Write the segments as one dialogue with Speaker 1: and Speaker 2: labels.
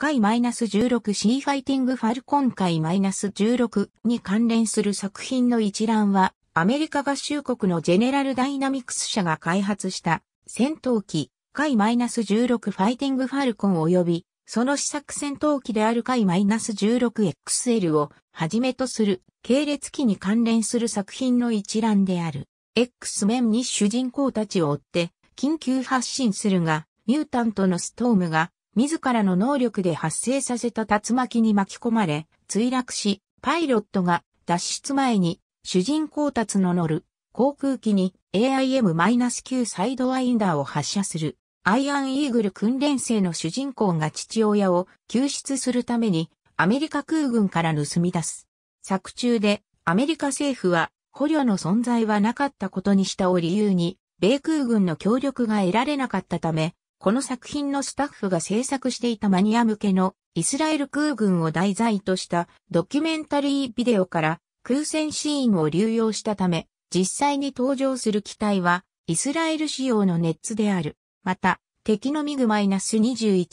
Speaker 1: 回 -16C ファイティングファルコン回 -16 に関連する作品の一覧は、アメリカ合衆国のジェネラルダイナミクス社が開発した戦闘機、回 -16 ファイティングファルコン及び、その試作戦闘機である回 -16XL をはじめとする系列機に関連する作品の一覧である。X 面に主人公たちを追って緊急発進するが、ミュータントのストームが自らの能力で発生させた竜巻に巻き込まれ、墜落し、パイロットが脱出前に主人公達の乗る航空機に AIM-9 サイドワインダーを発射する。アイアンイーグル訓練生の主人公が父親を救出するためにアメリカ空軍から盗み出す。作中でアメリカ政府は捕虜の存在はなかったことにしたを理由に米空軍の協力が得られなかったためこの作品のスタッフが制作していたマニア向けのイスラエル空軍を題材としたドキュメンタリービデオから空戦シーンを流用したため、実際に登場する機体はイスラエル仕様のネッツである。また、敵のミグ -21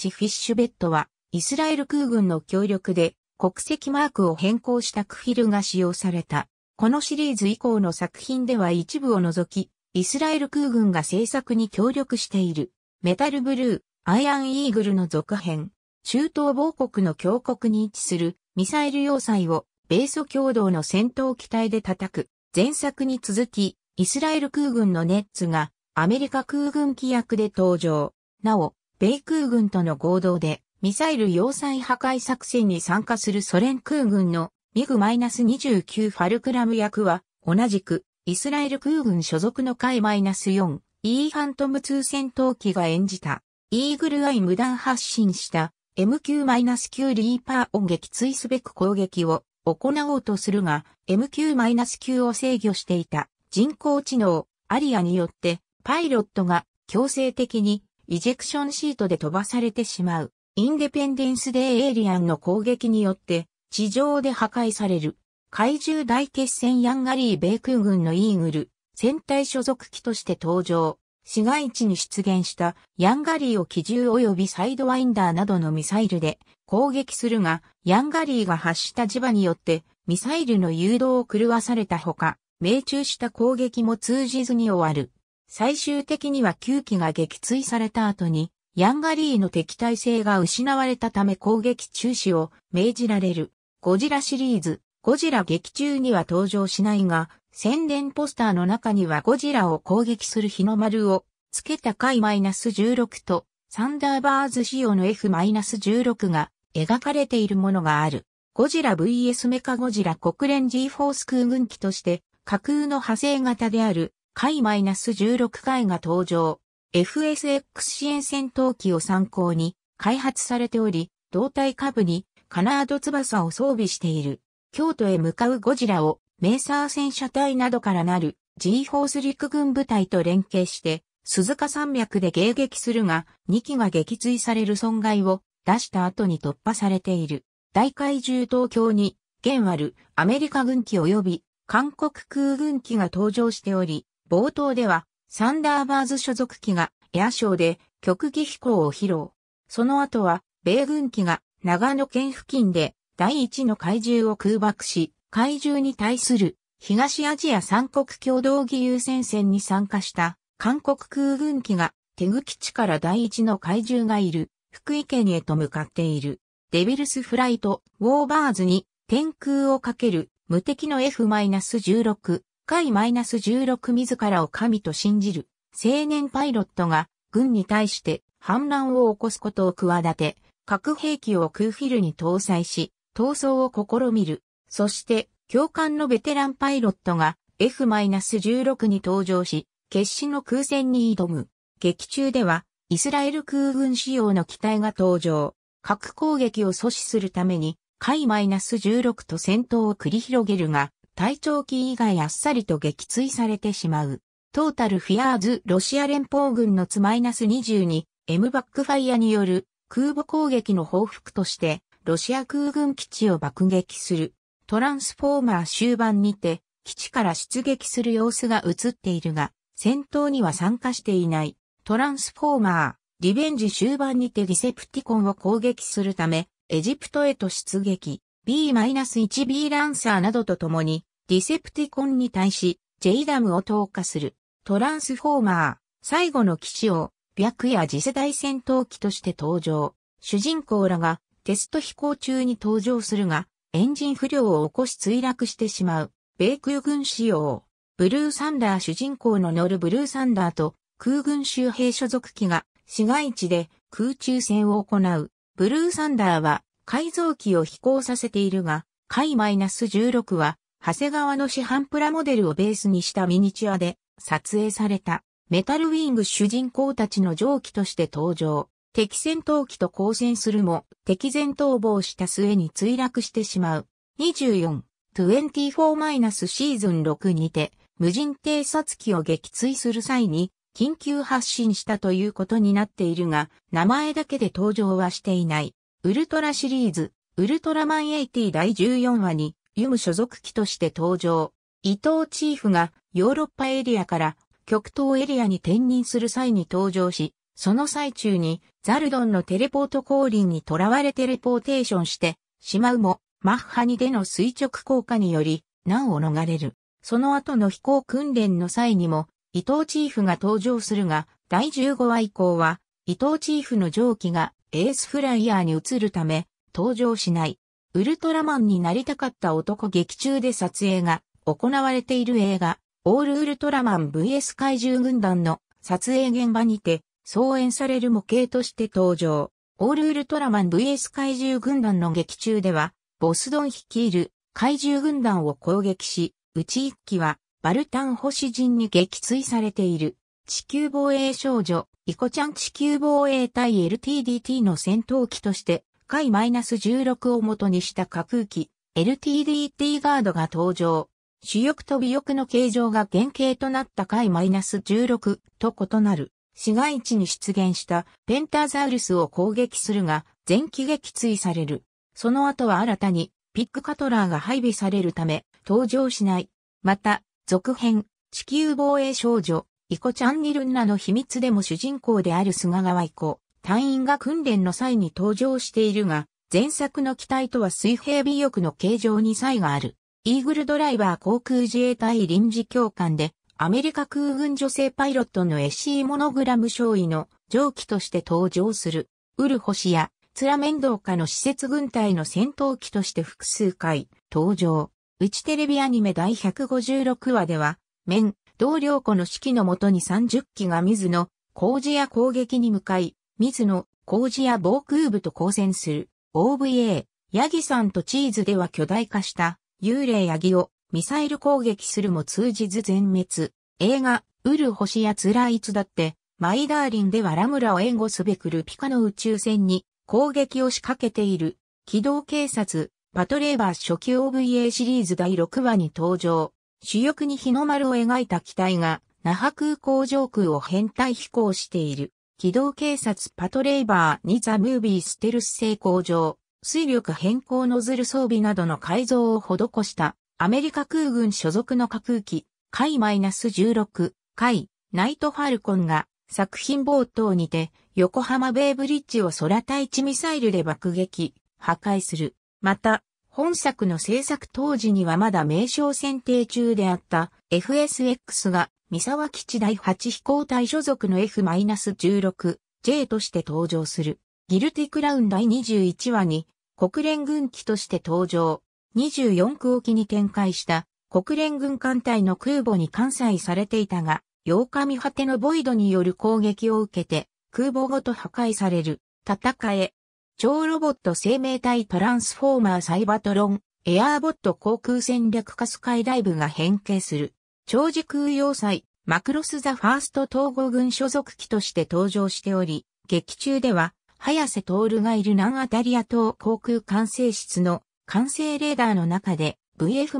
Speaker 1: フィッシュベッドはイスラエル空軍の協力で国籍マークを変更したクフィルが使用された。このシリーズ以降の作品では一部を除き、イスラエル空軍が制作に協力している。メタルブルー、アイアンイーグルの続編、中東某国の峡国に位置するミサイル要塞を米ソ共同の戦闘機体で叩く、前作に続き、イスラエル空軍のネッツがアメリカ空軍規約で登場。なお、米空軍との合同でミサイル要塞破壊作戦に参加するソ連空軍のミグ -29 ファルクラム役は同じくイスラエル空軍所属の海 -4 E ファントム2戦闘機が演じた、イーグルアイ無断発進した MQ-9 リーパーを撃墜すべく攻撃を行おうとするが、MQ-9 を制御していた人工知能、アリアによって、パイロットが強制的にイジェクションシートで飛ばされてしまう。インデペンデンス・デー・エイリアンの攻撃によって地上で破壊される。怪獣大決戦ヤンガリー米空軍のイーグル戦隊所属機として登場。市街地に出現したヤンガリーを機銃及びサイドワインダーなどのミサイルで攻撃するが、ヤンガリーが発した磁場によってミサイルの誘導を狂わされたほか、命中した攻撃も通じずに終わる。最終的には9機が撃墜された後に、ヤンガリーの敵対性が失われたため攻撃中止を命じられる。ゴジラシリーズ、ゴジラ劇中には登場しないが、宣伝ポスターの中にはゴジラを攻撃する日の丸を付けた回 -16 とサンダーバーズ仕様の F-16 が描かれているものがある。ゴジラ VS メカゴジラ国連 G4 空軍機として架空の派生型である回 -16 回が登場。FSX 支援戦闘機を参考に開発されており、胴体下部にカナード翼を装備している。京都へ向かうゴジラをメーサー戦車隊などからなる G ホース陸軍部隊と連携して、鈴鹿山脈で迎撃するが、2機が撃墜される損害を出した後に突破されている。大海中東京に、現あるアメリカ軍機及び韓国空軍機が登場しており、冒頭ではサンダーバーズ所属機がエアショーで極技飛行を披露。その後は米軍機が長野県付近で第1の怪獣を空爆し、怪獣に対する東アジア三国共同義勇戦線に参加した韓国空軍機が手具基地から第一の怪獣がいる福井県へと向かっているデビルスフライトウォーバーズに天空をかける無敵の F-16 回 -16 自らを神と信じる青年パイロットが軍に対して反乱を起こすことを企て核兵器をクーフィルに搭載し、闘争を試みるそして、教官のベテランパイロットが F-16 に登場し、決死の空戦に挑む。劇中では、イスラエル空軍仕様の機体が登場。核攻撃を阻止するために、海 -16 と戦闘を繰り広げるが、隊長機以外あっさりと撃墜されてしまう。トータルフィアーズロシア連邦軍のツ -22 M バックファイアによる空母攻撃の報復としてロシア空軍基地を爆撃する。トランスフォーマー終盤にて、基地から出撃する様子が映っているが、戦闘には参加していない。トランスフォーマー、リベンジ終盤にてディセプティコンを攻撃するため、エジプトへと出撃、B-1B ランサーなどと共に、ディセプティコンに対し、ジェイダムを投下する。トランスフォーマー、最後の基地を、白夜次世代戦闘機として登場。主人公らが、テスト飛行中に登場するが、エンジン不良を起こし墜落してしまう、米空軍仕様。ブルーサンダー主人公の乗るブルーサンダーと空軍周兵所属機が市街地で空中戦を行う。ブルーサンダーは改造機を飛行させているが、海 -16 は長谷川の市販プラモデルをベースにしたミニチュアで撮影されたメタルウィング主人公たちの蒸気として登場。敵戦闘機と交戦するも、敵前逃亡した末に墜落してしまう。24、2 4シーズン6にて、無人偵察機を撃墜する際に、緊急発進したということになっているが、名前だけで登場はしていない。ウルトラシリーズ、ウルトラマン80第14話に、ユム所属機として登場。伊藤チーフがヨーロッパエリアから極東エリアに転任する際に登場し、その最中にザルドンのテレポート降臨に囚われテレポーテーションしてしまうも、マッハ2での垂直効果により難を逃れる。その後の飛行訓練の際にも、伊藤チーフが登場するが、第15話以降は、伊藤チーフの蒸気がエースフライヤーに移るため、登場しない。ウルトラマンになりたかった男劇中で撮影が行われている映画、オールウルトラマン VS 怪獣軍団の撮影現場にて、総演される模型として登場。オールウルトラマン VS 怪獣軍団の劇中では、ボスドン率いる怪獣軍団を攻撃し、うち一機はバルタン星人に撃墜されている。地球防衛少女、イコちゃん地球防衛隊 LTDT の戦闘機として、回 -16 を元にした架空機、LTDT ガードが登場。主翼と尾翼の形状が原型となった回 -16 と異なる。市街地に出現したペンタザウルスを攻撃するが、全機撃墜される。その後は新たにピックカトラーが配備されるため登場しない。また、続編、地球防衛少女、イコチャンニルンナの秘密でも主人公である菅川イコ、隊員が訓練の際に登場しているが、前作の機体とは水平尾翼の形状に差異がある。イーグルドライバー航空自衛隊臨時教官で、アメリカ空軍女性パイロットのエシー・モノグラム少尉の上記として登場する、ウルホシや、ツラメンドーカの施設軍隊の戦闘機として複数回登場。うちテレビアニメ第156話では、メン、同僚子の指揮のもとに30機が水野、工事や攻撃に向かい、水野、工事や防空部と交戦する。OVA、ヤギさんとチーズでは巨大化した幽霊ヤギをミサイル攻撃するも通じず全滅。映画、ウル星やらいつだって、マイダーリンではラムラを援護すべくルピカの宇宙船に攻撃を仕掛けている。機動警察、パトレーバー初期 OVA シリーズ第6話に登場。主翼に日の丸を描いた機体が、那覇空港上空を変態飛行している。機動警察パトレーバーにザ・ムービーステルス成功上、水力変更ノズル装備などの改造を施したアメリカ空軍所属の架空機、海 -16、海、ナイトファルコンが作品冒頭にて横浜ベイブリッジを空対地ミサイルで爆撃、破壊する。また、本作の制作当時にはまだ名称選定中であった FSX が三沢基地第8飛行隊所属の F-16J として登場する。ギルティクラウン第21話に国連軍機として登場。24区沖に展開した国連軍艦隊の空母に艦載されていたが、8日見果てのボイドによる攻撃を受けて空母ごと破壊される。戦え。超ロボット生命体トランスフォーマーサイバトロン、エアーボット航空戦略化スカイダイブが変形する。超時空要塞、マクロスザファースト統合軍所属機として登場しており、劇中では、早瀬徹がいる南アタリア島航空管制室の完成レーダーの中で VF-0 フ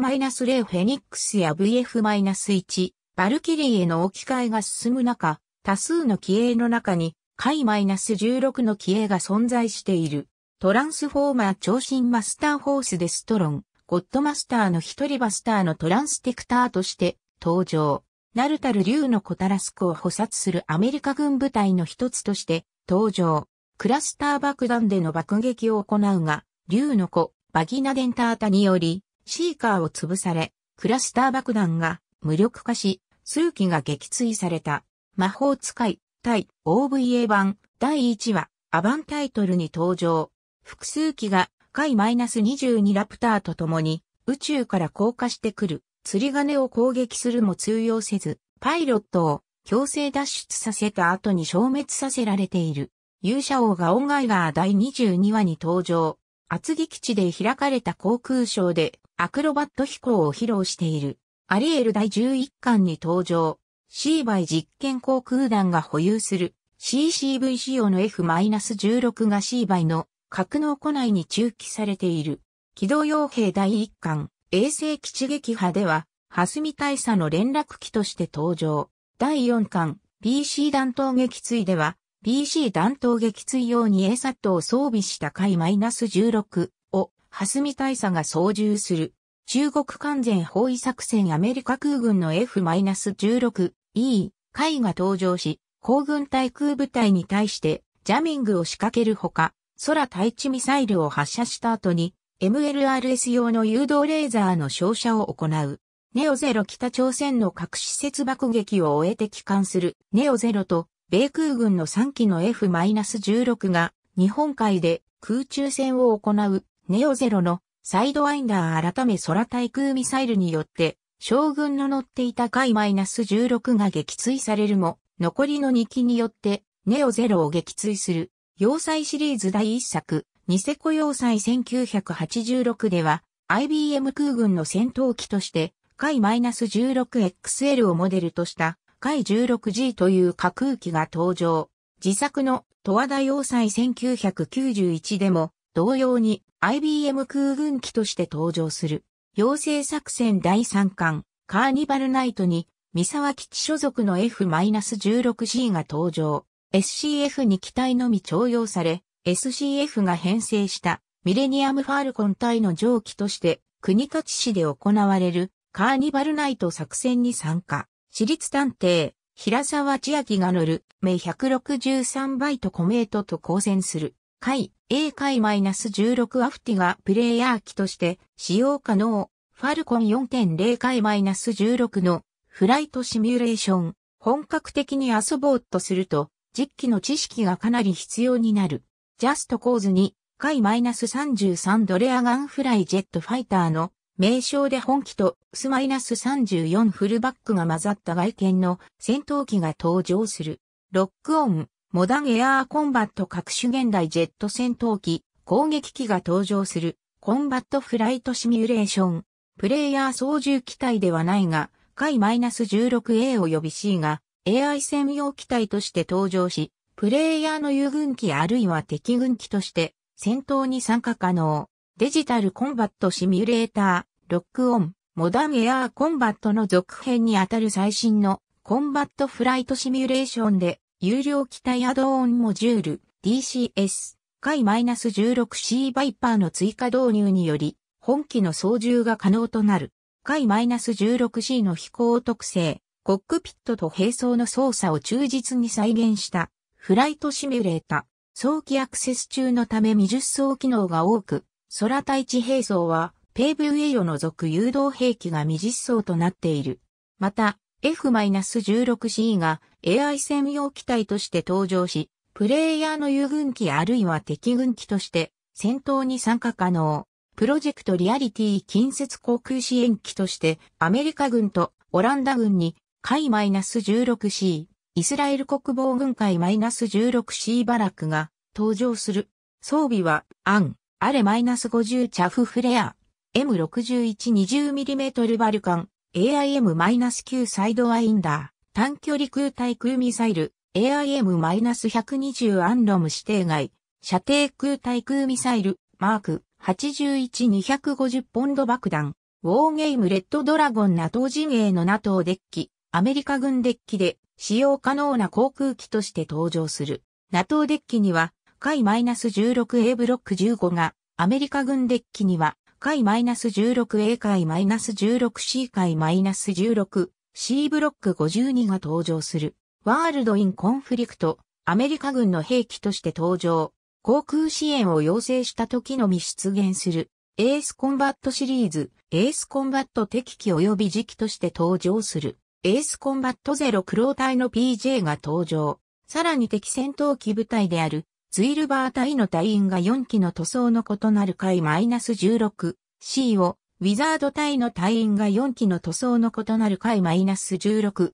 Speaker 1: ェニックスや VF-1 バルキリーへの置き換えが進む中、多数の機影の中に解 -16 の機影が存在している。トランスフォーマー超新マスターホースデストロン、ゴッドマスターの一人バスターのトランステクターとして登場。ナルタル竜のコタラスクを捕殺するアメリカ軍部隊の一つとして登場。クラスター爆弾での爆撃を行うが、竜の子、バギナデンタータにより、シーカーを潰され、クラスター爆弾が無力化し、数機が撃墜された。魔法使い、対 OVA 版第1話、アバンタイトルに登場。複数機が海 -22 ラプターと共に宇宙から降下してくる釣り鐘を攻撃するも通用せず、パイロットを強制脱出させた後に消滅させられている。勇者王がオンガイガー第22話に登場。厚木基地で開かれた航空ショーでアクロバット飛行を披露している。アリエル第11巻に登場。シーバイ実験航空団が保有する CCV c o の F-16 がシーバイの格納庫内に駐機されている。機動傭兵第1巻、衛星基地撃破では、蓮見大佐の連絡機として登場。第4巻、BC 弾頭撃墜では、BC 弾頭撃墜用に ASAT を装備した海 -16 を、蓮見大佐が操縦する。中国完全包囲作戦アメリカ空軍の F-16E 海が登場し、航軍対空部隊に対してジャミングを仕掛けるほか、空対地ミサイルを発射した後に、MLRS 用の誘導レーザーの照射を行う。ネオゼロ北朝鮮の核施設爆撃を終えて帰還するネオゼロと米空軍の3機の F-16 が日本海で空中戦を行うネオゼロのサイドワインダー改め空対空ミサイルによって将軍の乗っていた海 -16 が撃墜されるも残りの2機によってネオゼロを撃墜する要塞シリーズ第1作ニセコ要塞1986では IBM 空軍の戦闘機として海 -16XL をモデルとした海 16G という架空機が登場。自作の十和田要塞1991でも同様に IBM 空軍機として登場する。要請作戦第3巻カーニバルナイトに三沢基地所属の F-16G が登場。SCF に機体のみ徴用され、SCF が編成したミレニアムファルコン隊の蒸気として国立市で行われるカーニバルナイト作戦に参加。私立探偵、平沢千明が乗る、名163バイトコメートと交戦する、回 A 回 -16 アフティがプレイヤー機として使用可能、ファルコン4.0回 -16 のフライトシミュレーション、本格的に遊ぼうとすると、実機の知識がかなり必要になる。ジャストコーズに、回 -33 ドレアガンフライジェットファイターの名称で本機と S-34 フルバックが混ざった外見の戦闘機が登場する。ロックオン、モダンエアーコンバット各種現代ジェット戦闘機、攻撃機が登場する、コンバットフライトシミュレーション。プレイヤー操縦機体ではないが、海 -16A 及び C が AI 専用機体として登場し、プレイヤーの遊軍機あるいは敵軍機として戦闘に参加可能。デジタルコンバットシミュレーター、ロックオン、モダンエアーコンバットの続編にあたる最新のコンバットフライトシミュレーションで、有料機体アドオンモジュール、DCS、回 -16C バイパーの追加導入により、本機の操縦が可能となる。回 -16C の飛行特性、コックピットと並走の操作を忠実に再現したフライトシミュレータ。早期アクセス中のため未実装機能が多く、空対地兵装は、ペーブウェイを除く誘導兵器が未実装となっている。また、F-16C が AI 専用機体として登場し、プレイヤーの遊軍機あるいは敵軍機として戦闘に参加可能。プロジェクトリアリティ近接航空支援機としてアメリカ軍とオランダ軍に海 -16C、イスラエル国防軍海 -16C バラクが登場する。装備は、アン、アレ -50 チャフフレア、M6120mm バルカン、AIM-9 サイドワインダー、短距離空対空ミサイル、AIM-120 アンロム指定外、射程空対空ミサイル、マーク81250ポンド爆弾、ウォーゲームレッドドラゴン NATO 陣営の NATO デッキ、アメリカ軍デッキで使用可能な航空機として登場する。NATO デッキには回 -16A ブロック15が、アメリカ軍デッキには、回 -16A 回 -16C 回 -16C ブロック52が登場する。ワールドインコンフリクト、アメリカ軍の兵器として登場。航空支援を要請した時のみ出現する。エースコンバットシリーズ、エースコンバット敵機及び時期として登場する。エースコンバットゼロ黒隊の PJ が登場。さらに敵戦闘機部隊であるズイルバー隊の隊員が4機の塗装の異なる回 -16C を、ウィザード隊の隊員が4機の塗装の異なる回 -16XL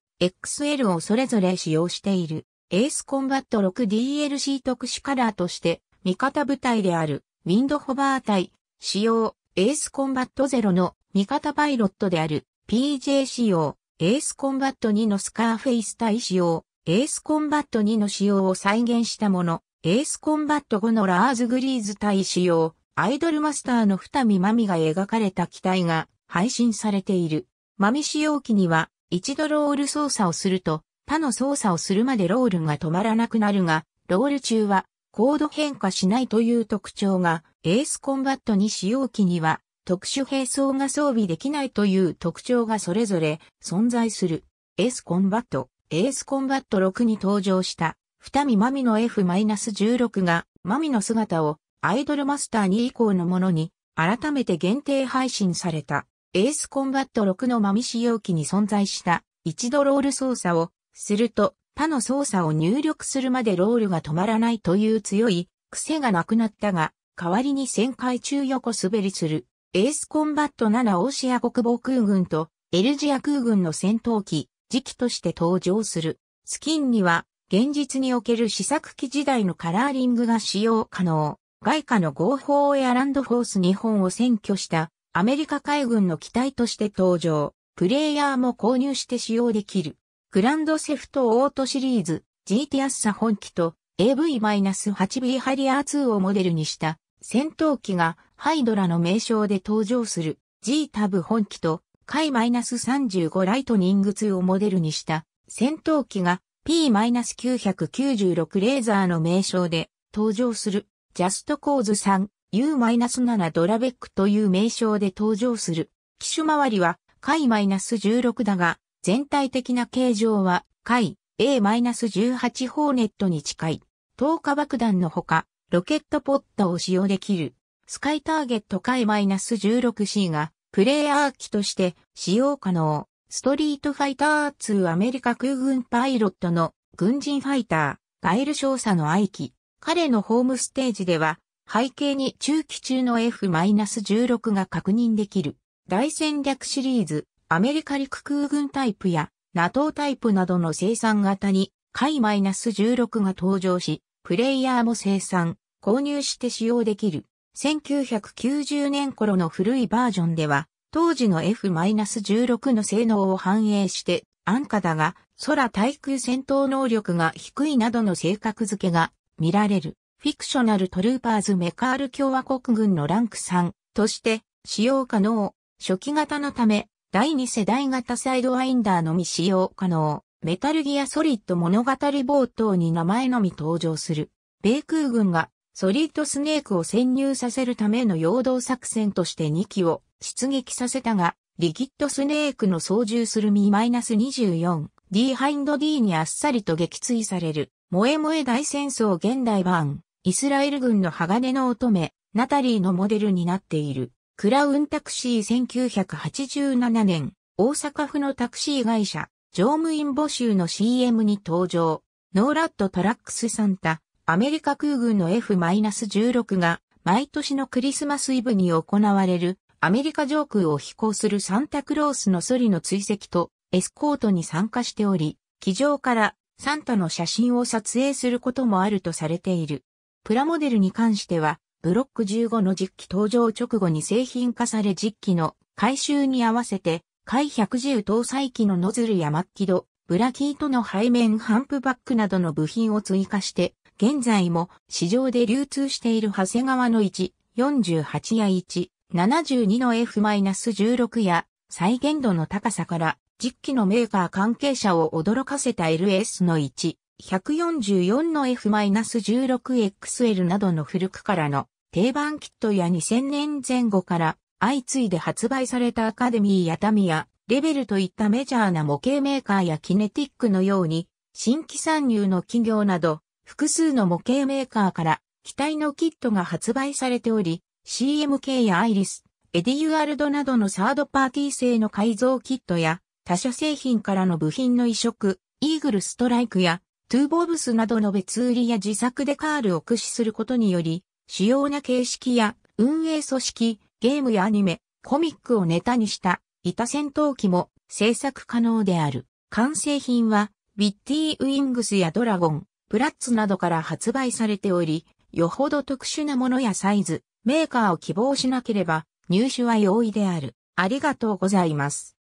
Speaker 1: をそれぞれ使用している。エースコンバット 6DLC 特殊カラーとして、味方部隊である、ウィンドホバー隊、使用、エースコンバット0の味方パイロットである、PJ 仕様、エースコンバット2のスカーフェイス隊使用、エースコンバット2の仕様を再現したもの、エースコンバット後のラーズ・グリーズ対使用、アイドルマスターの二見まみが描かれた機体が配信されている。まみ使用機には、一度ロール操作をすると、他の操作をするまでロールが止まらなくなるが、ロール中はコード変化しないという特徴が、エースコンバットに使用機には、特殊兵装が装備できないという特徴がそれぞれ存在する。エースコンバット、エースコンバット6に登場した二見まみの F-16 が、まみの姿を、アイドルマスター2以降のものに、改めて限定配信された、エースコンバット6のまみ使用機に存在した、一度ロール操作を、すると、他の操作を入力するまでロールが止まらないという強い、癖がなくなったが、代わりに旋回中横滑りする、エースコンバット7オーシア国防空軍と、エルジア空軍の戦闘機、時期として登場する。スキンには、現実における試作機時代のカラーリングが使用可能。外貨の合法エアランドフォース日本を占拠したアメリカ海軍の機体として登場。プレイヤーも購入して使用できる。グランドセフトオートシリーズ GT アッサ本機と AV-8B ハリアー2をモデルにした戦闘機がハイドラの名称で登場する G タブ本機と K-35 ライトニング2をモデルにした戦闘機が P-996 レーザーの名称で登場するジャストコーズ 3U-7 ドラベックという名称で登場する機種周りは回 -16 だが全体的な形状は回 A-18 ホーネットに近い投下爆弾のほかロケットポットを使用できるスカイターゲット回 -16C がプレイヤー機として使用可能。ストリートファイター2アメリカ空軍パイロットの軍人ファイター、ガイル少佐の愛機。彼のホームステージでは、背景に中期中の F-16 が確認できる。大戦略シリーズ、アメリカ陸空軍タイプや NATO タイプなどの生産型に、海 -16 が登場し、プレイヤーも生産、購入して使用できる。1990年頃の古いバージョンでは、当時の F-16 の性能を反映して安価だが空対空戦闘能力が低いなどの性格付けが見られる。フィクショナルトルーパーズメカール共和国軍のランク3として使用可能。初期型のため第2世代型サイドワインダーのみ使用可能。メタルギアソリッド物語冒頭に名前のみ登場する。米空軍がソリッドスネークを潜入させるための陽動作戦として2機を出撃させたが、リキッドスネークの操縦するミ -24、D ハインド D にあっさりと撃墜される、萌え萌え大戦争現代版、イスラエル軍の鋼の乙女、ナタリーのモデルになっている、クラウンタクシー1987年、大阪府のタクシー会社、乗務員募集の CM に登場、ノーラッドトラックスサンタ、アメリカ空軍の F-16 が、毎年のクリスマスイブに行われるアメリカ上空を飛行するサンタクロースのソリの追跡とエスコートに参加しており、機上からサンタの写真を撮影することもあるとされている。プラモデルに関しては、ブロック15の実機登場直後に製品化され実機の回収に合わせて、海110搭載機のノズルやマッキド、ブラキートの背面ハンプバックなどの部品を追加して、現在も市場で流通している長谷川の1、48や1、72の F-16 や再現度の高さから実機のメーカー関係者を驚かせた LS の1、144の F-16XL などの古くからの定番キットや2000年前後から相次いで発売されたアカデミーやタミヤ、レベルといったメジャーな模型メーカーやキネティックのように新規参入の企業など複数の模型メーカーから機体のキットが発売されており、CMK やアイリス、エディュアルドなどのサードパーティー製の改造キットや、他社製品からの部品の移植、イーグルストライクや、トゥーボブスなどの別売りや自作デカールを駆使することにより、主要な形式や運営組織、ゲームやアニメ、コミックをネタにした、板戦闘機も製作可能である。完成品は、ビッティウィングスやドラゴン、プラッツなどから発売されており、よほど特殊なものやサイズ、メーカーを希望しなければ入手は容易である。ありがとうございます。